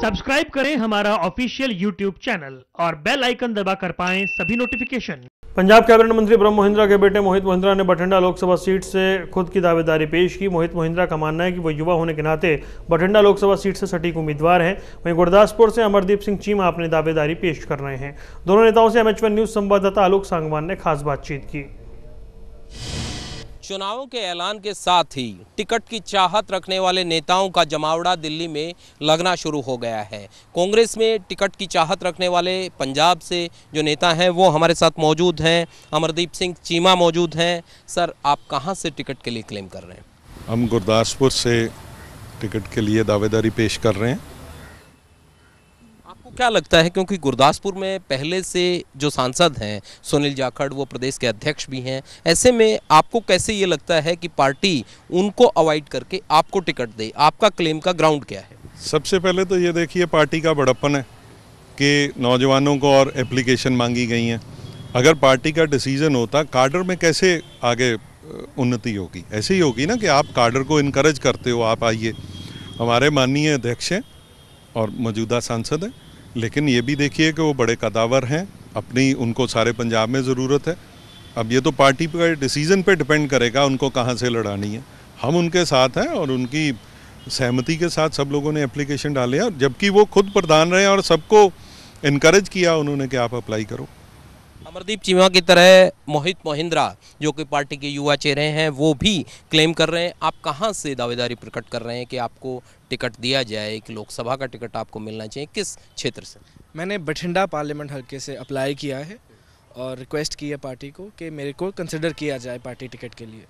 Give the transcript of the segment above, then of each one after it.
subscribe करें हमारा official YouTube channel और बेल आइकन दबा कर पाएं सभी नोटिफिकेशन पंजाब कैबिनेट मंत्री ब्रह्म महिंद्रा के बेटे मोहित महिंद्रा ने बठिंडा लोकसभा सीट से खुद की दावेदारी पेश की मोहित महिंद्रा का मानना है कि वह युवा होने के नाते बठिंडा लोकसभा सीट से सटीक उम्मीदवार हैं वहीं गुरदासपुर से अमरदीप सिंह चीमा अपनी दावेदारी पेश कर रहे हैं दोनों नेताओं से एमएच न्यूज संवाददाता आलोक सांगवान ने खास बातचीत की चुनावों के ऐलान के साथ ही टिकट की चाहत रखने वाले नेताओं का जमावड़ा दिल्ली में लगना शुरू हो गया है कांग्रेस में टिकट की चाहत रखने वाले पंजाब से जो नेता हैं वो हमारे साथ मौजूद हैं अमरदीप सिंह चीमा मौजूद हैं सर आप कहाँ से टिकट के लिए क्लेम कर रहे हैं हम गुरदासपुर से टिकट के लिए दावेदारी पेश कर रहे हैं आपको क्या लगता है क्योंकि गुरदासपुर में पहले से जो सांसद हैं सुनील जाखड़ वो प्रदेश के अध्यक्ष भी हैं ऐसे में आपको कैसे ये लगता है कि पार्टी उनको अवॉइड करके आपको टिकट दे आपका क्लेम का ग्राउंड क्या है सबसे पहले तो ये देखिए पार्टी का बड़प्पन है कि नौजवानों को और एप्लीकेशन मांगी गई हैं अगर पार्टी का डिसीज़न होता कार्डर में कैसे आगे उन्नति होगी ऐसे ही होगी ना कि आप कार्डर को इनक्रेज करते हो आप आइए हमारे माननीय अध्यक्ष हैं और मौजूदा सांसद हैं लेकिन ये भी देखिए कि वो बड़े कदावर हैं अपनी उनको सारे पंजाब में ज़रूरत है अब ये तो पार्टी का डिसीज़न पे डिपेंड करेगा उनको कहाँ से लड़ानी है हम उनके साथ हैं और उनकी सहमति के साथ सब लोगों ने एप्लीकेशन डाले हैं जबकि वो खुद प्रधान रहे और सबको इनक्रेज किया उन्होंने कि आप अप्लाई करो अमरदीप चीमा की तरह मोहित मोहिंद्रा जो कि पार्टी के युवा चेहरे हैं वो भी क्लेम कर रहे हैं आप कहाँ से दावेदारी प्रकट कर रहे हैं कि आपको टिकट दिया जाए कि लोकसभा का टिकट आपको मिलना चाहिए किस क्षेत्र से मैंने बठिंडा पार्लियामेंट हल्के से अप्लाई किया है और रिक्वेस्ट की है पार्टी को कि मेरे को कंसिडर किया जाए पार्टी टिकट के लिए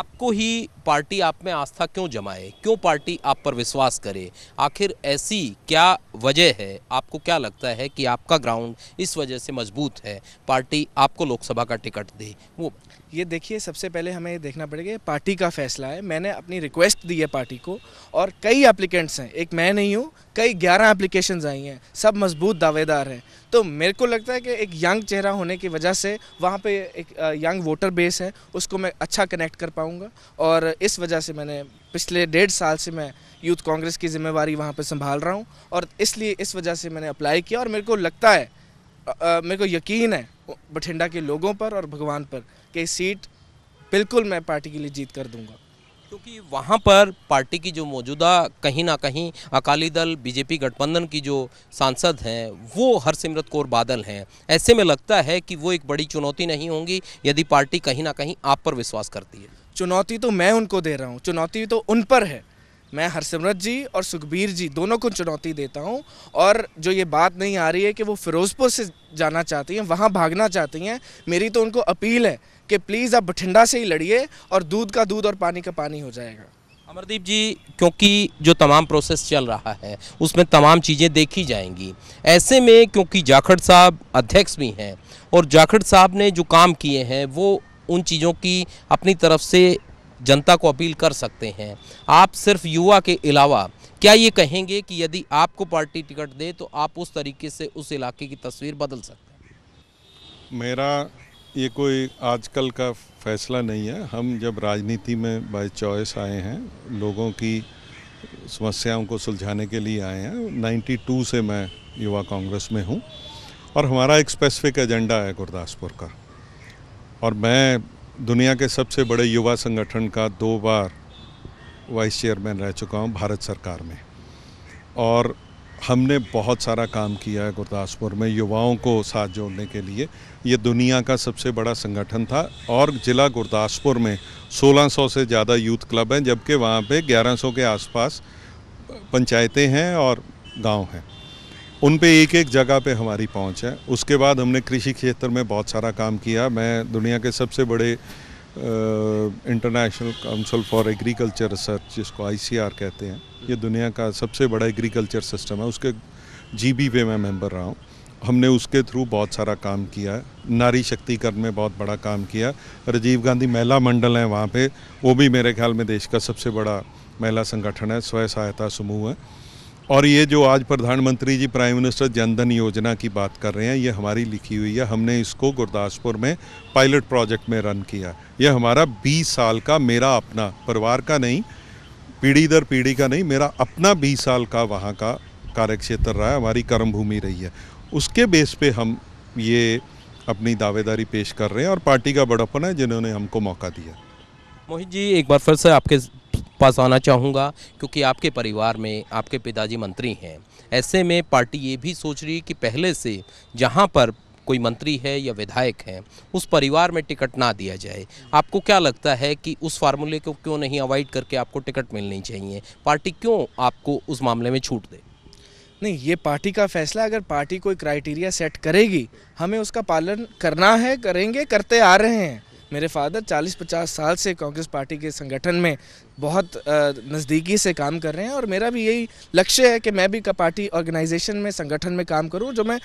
आपको ही पार्टी आप में आस्था क्यों जमाए क्यों पार्टी आप पर विश्वास करे आखिर ऐसी क्या वजह है आपको क्या लगता है कि आपका ग्राउंड इस वजह से मजबूत है पार्टी आपको लोकसभा का टिकट दे वो ये देखिए सबसे पहले हमें देखना पड़ेगा पार्टी का फैसला है मैंने अपनी रिक्वेस्ट दी है पार्टी को और कई एप्लीकेंट्स हैं एक मैं नहीं हूँ कई ग्यारह एप्लीकेशन आई हैं सब मजबूत दावेदार हैं तो मेरे को लगता है कि एक यंग चेहरा होने की वजह से वहाँ पे एक यंग वोटर बेस है उसको मैं अच्छा कनेक्ट कर पाऊँगा और इस वजह से मैंने पिछले डेढ़ साल से मैं यूथ कांग्रेस की जिम्मेवारी वहाँ पर संभाल रहा हूँ और इसलिए इस वजह से मैंने अप्लाई किया और मेरे को लगता है आ, मेरे को यकीन है बठिंडा के लोगों पर और भगवान पर कि सीट बिल्कुल मैं पार्टी के लिए जीत कर दूंगा क्योंकि वहाँ पर पार्टी की जो मौजूदा कहीं ना कहीं अकाली दल बीजेपी गठबंधन की जो सांसद हैं वो हरसिमरत कौर बादल हैं ऐसे में लगता है कि वो एक बड़ी चुनौती नहीं होंगी यदि पार्टी कहीं ना कहीं आप पर विश्वास करती है चुनौती तो मैं उनको दे रहा हूँ चुनौती तो उन पर है मैं हरसिमरत जी और सुखबीर जी दोनों को चुनौती देता हूँ और जो ये बात नहीं आ रही है कि वो फ़िरोज़पुर से जाना चाहती हैं वहाँ भागना चाहती हैं मेरी तो उनको अपील है कि प्लीज़ आप बठिंडा से ही लड़िए और दूध का दूध और पानी का पानी हो जाएगा अमरदीप जी क्योंकि जो तमाम प्रोसेस चल रहा है उसमें तमाम चीज़ें देखी जाएंगी ऐसे में क्योंकि जाखड़ साहब अध्यक्ष भी हैं और जाखड़ साहब ने जो काम किए हैं वो उन चीज़ों की अपनी तरफ से जनता को अपील कर सकते हैं आप सिर्फ युवा के अलावा क्या ये कहेंगे कि यदि आपको पार्टी टिकट दे तो आप उस तरीके से उस इलाके की तस्वीर बदल सकते हैं मेरा ये कोई आजकल का फैसला नहीं है हम जब राजनीति में बाय चॉइस आए हैं लोगों की समस्याओं को सुलझाने के लिए आए हैं 92 से मैं युवा कांग्रेस में हूँ और हमारा एक स्पेसिफिक एजेंडा है गुरदासपुर का और मैं दुनिया के सबसे बड़े युवा संगठन का दो बार वाइस चेयरमैन रह चुका हूँ भारत सरकार में और हमने बहुत सारा काम किया है गुरदासपुर में युवाओं को साथ जोड़ने के लिए ये दुनिया का सबसे बड़ा संगठन था और ज़िला गुरदासपुर में 1600 से ज़्यादा यूथ क्लब हैं जबकि वहाँ पे 1100 के आसपास पंचायतें हैं और गांव हैं उन पे एक एक जगह पे हमारी पहुंच है उसके बाद हमने कृषि क्षेत्र में बहुत सारा काम किया मैं दुनिया के सबसे बड़े international council for agriculture research जिसको आईसीआर कहते हैं ये दुनिया का सबसे बड़ा एग्रीकल्चर सिस्टम है उसके जीबी पे मैं मेंबर रहा हूँ हमने उसके थ्रू बहुत सारा काम किया नारी शक्तिकरण में बहुत बड़ा काम किया राजीव गांधी महिला मंडल है वहाँ पे वो भी मेरे ख्याल में देश का सबसे बड़ा महिला संगठन है स्वयं सहायता समूह है और ये जो आज प्रधानमंत्री जी प्राइम मिनिस्टर जनधन योजना की बात कर रहे हैं ये हमारी लिखी हुई है हमने इसको गुरदासपुर में पायलट प्रोजेक्ट में रन किया ये हमारा 20 साल का मेरा अपना परिवार का नहीं पीढ़ी दर पीढ़ी का नहीं मेरा अपना 20 साल का वहाँ का कार्यक्षेत्र रहा है हमारी कर्म भूमि रही है उसके बेस पे हम ये अपनी दावेदारी पेश कर रहे हैं और पार्टी का बड़प्पन है जिन्होंने हमको मौका दिया मोहित जी एक बार फिर से आपके पास आना चाहूँगा क्योंकि आपके परिवार में आपके पिताजी मंत्री हैं ऐसे में पार्टी ये भी सोच रही है कि पहले से जहाँ पर कोई मंत्री है या विधायक हैं उस परिवार में टिकट ना दिया जाए आपको क्या लगता है कि उस फार्मूले को क्यों नहीं अवॉइड करके आपको टिकट मिलनी चाहिए पार्टी क्यों आपको उस मामले में छूट दे नहीं ये पार्टी का फैसला अगर पार्टी कोई क्राइटेरिया सेट करेगी हमें उसका पालन करना है करेंगे करते आ रहे हैं मेरे फादर 40-50 साल से कांग्रेस पार्टी के संगठन में बहुत नज़दीकी से काम कर रहे हैं और मेरा भी यही लक्ष्य है कि मैं भी पार्टी ऑर्गेनाइजेशन में संगठन में काम करूं जो मैं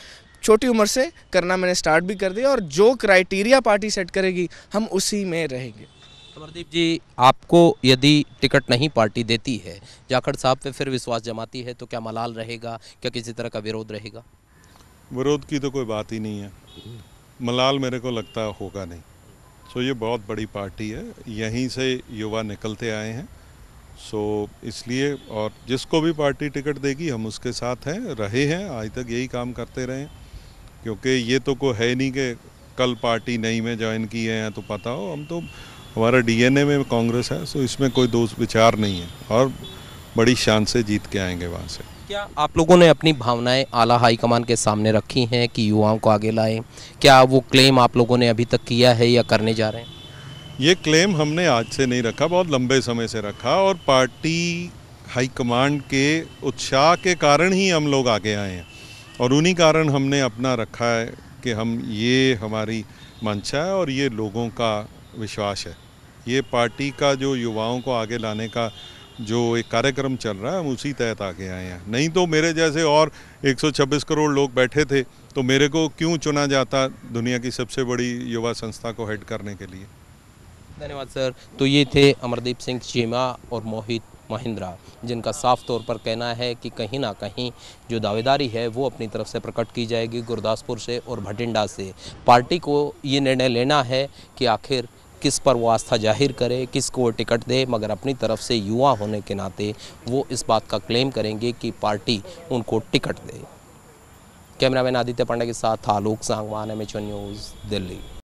छोटी उम्र से करना मैंने स्टार्ट भी कर दिया और जो क्राइटेरिया पार्टी सेट करेगी हम उसी में रहेंगे अमरदीप जी आपको यदि टिकट नहीं पार्टी देती है जाखड़ साहब पर फिर विश्वास जमाती है तो क्या मलाल रहेगा क्या किसी तरह का विरोध रहेगा विरोध की तो कोई बात ही नहीं है मलाल मेरे को लगता होगा नहीं सो ये बहुत बड़ी पार्टी है यहीं से युवा निकलते आए हैं सो इसलिए और जिसको भी पार्टी टिकट देगी हम उसके साथ हैं रहे हैं आज तक यही काम करते रहे क्योंकि ये तो कोई है नहीं कि कल पार्टी नई में ज्वाइन की है तो पता हो हम तो हमारा डीएनए में कांग्रेस है सो तो इसमें कोई दोष विचार नहीं है और बड़ी शान से जीत के आएंगे वहाँ से क्या आप लोगों ने अपनी भावनाएं आला हाईकमान के सामने रखी हैं कि युवाओं को आगे लाएं क्या वो क्लेम आप लोगों ने अभी तक किया है या करने जा रहे हैं ये क्लेम हमने आज से नहीं रखा बहुत लंबे समय से रखा और पार्टी हाईकमांड के उत्साह के कारण ही हम लोग आगे आए हैं और उन्हीं कारण हमने अपना रखा है कि हम ये हमारी मंशा है और ये लोगों का विश्वास है ये पार्टी का जो युवाओं को आगे लाने का जो एक कार्यक्रम चल रहा है हम उसी तहत आगे आए हैं नहीं तो मेरे जैसे और 126 करोड़ लोग बैठे थे तो मेरे को क्यों चुना जाता दुनिया की सबसे बड़ी युवा संस्था को हेड करने के लिए धन्यवाद सर तो ये थे अमरदीप सिंह चीमा और मोहित महिंद्रा जिनका साफ तौर पर कहना है कि कहीं ना कहीं जो दावेदारी है वो अपनी तरफ से प्रकट की जाएगी गुरदासपुर से और भटिंडा से पार्टी को ये निर्णय लेना है कि आखिर किस पर वो आस्था जाहिर करे किस को वो टिकट दे मगर अपनी तरफ से युवा होने के नाते वो इस बात का क्लेम करेंगे कि पार्टी उनको टिकट दे कैमरामैन आदित्य पांडे के साथ आलोक सांगवान एम न्यूज़ दिल्ली